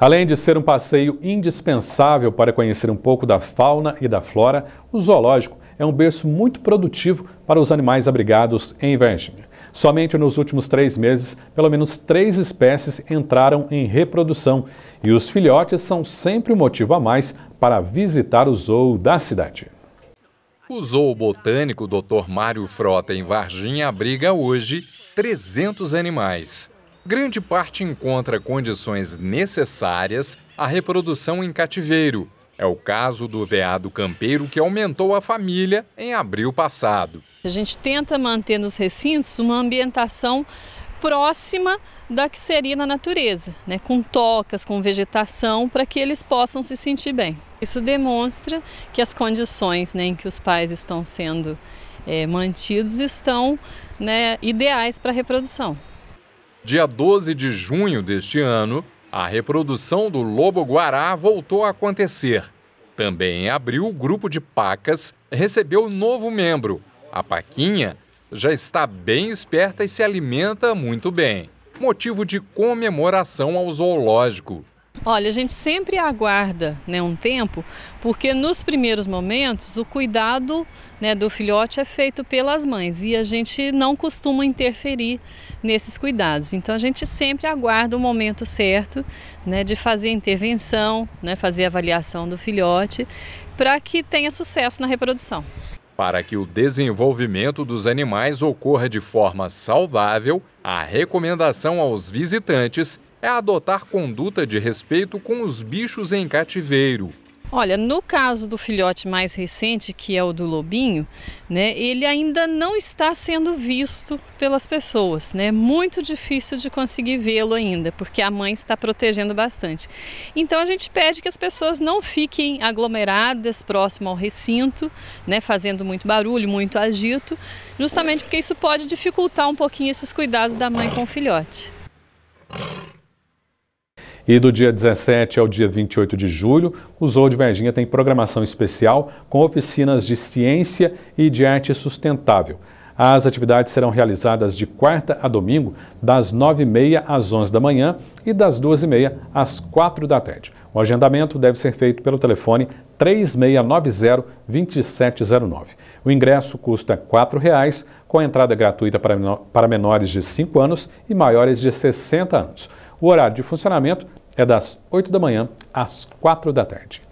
Além de ser um passeio indispensável para conhecer um pouco da fauna e da flora, o zoológico é um berço muito produtivo para os animais abrigados em Virginia. Somente nos últimos três meses, pelo menos três espécies entraram em reprodução e os filhotes são sempre um motivo a mais para visitar o zoo da cidade. O Zoo Botânico Dr. Mário Frota, em Varginha, abriga hoje 300 animais grande parte encontra condições necessárias à reprodução em cativeiro. É o caso do veado campeiro que aumentou a família em abril passado. A gente tenta manter nos recintos uma ambientação próxima da que seria na natureza, né? com tocas, com vegetação, para que eles possam se sentir bem. Isso demonstra que as condições né, em que os pais estão sendo é, mantidos estão né, ideais para a reprodução. Dia 12 de junho deste ano, a reprodução do lobo-guará voltou a acontecer. Também em abril, o grupo de pacas recebeu um novo membro. A paquinha já está bem esperta e se alimenta muito bem. Motivo de comemoração ao zoológico. Olha, a gente sempre aguarda né, um tempo, porque nos primeiros momentos o cuidado né, do filhote é feito pelas mães e a gente não costuma interferir nesses cuidados. Então a gente sempre aguarda o momento certo né, de fazer a intervenção, né, fazer a avaliação do filhote, para que tenha sucesso na reprodução. Para que o desenvolvimento dos animais ocorra de forma saudável, a recomendação aos visitantes é adotar conduta de respeito com os bichos em cativeiro. Olha, no caso do filhote mais recente, que é o do lobinho, né, ele ainda não está sendo visto pelas pessoas, né? Muito difícil de conseguir vê-lo ainda, porque a mãe está protegendo bastante. Então a gente pede que as pessoas não fiquem aglomeradas próximo ao recinto, né, fazendo muito barulho, muito agito, justamente porque isso pode dificultar um pouquinho esses cuidados da mãe com o filhote. E do dia 17 ao dia 28 de julho, o Zoo de Varginha tem programação especial com oficinas de ciência e de arte sustentável. As atividades serão realizadas de quarta a domingo, das 9h30 às 11 da manhã e das 2h30 às 4 da tarde. O agendamento deve ser feito pelo telefone 3690-2709. O ingresso custa R$ 4,00, com entrada gratuita para menores de 5 anos e maiores de 60 anos. O horário de funcionamento é das 8 da manhã às 4 da tarde.